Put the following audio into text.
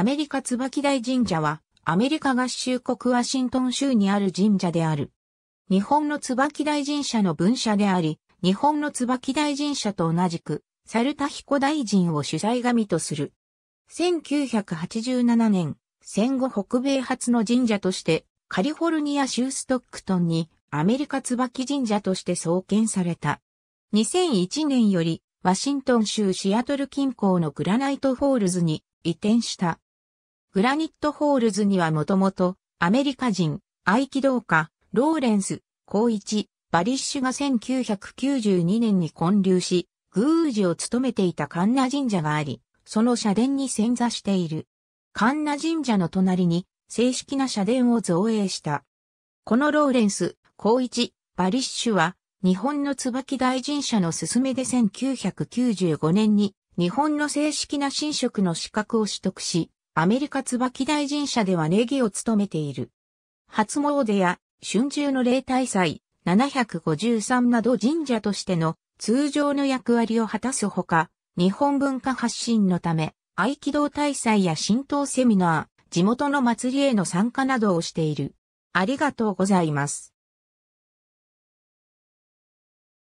アメリカ椿大神社は、アメリカ合衆国ワシントン州にある神社である。日本の椿大神社の分社であり、日本の椿大神社と同じく、サルタヒコ大臣を主催神とする。1987年、戦後北米初の神社として、カリフォルニア州ストックトンにアメリカ椿神社として創建された。2001年よりワシントン州シアトル近郊のグラナイトホールズに移転した。グラニットホールズにはもともと、アメリカ人、合気道家、ローレンス、高一、バリッシュが1992年に建立し、宮司を務めていた神奈神社があり、その社殿に潜座している。神奈神社の隣に、正式な社殿を造営した。このローレンス、高一、バリッシュは、日本の椿大神社の勧めで1995年に、日本の正式な神職の資格を取得し、アメリカ椿大神社では礼儀を務めている。初詣や春秋の例大祭753など神社としての通常の役割を果たすほか、日本文化発信のため、合気道大祭や浸透セミナー、地元の祭りへの参加などをしている。ありがとうございます。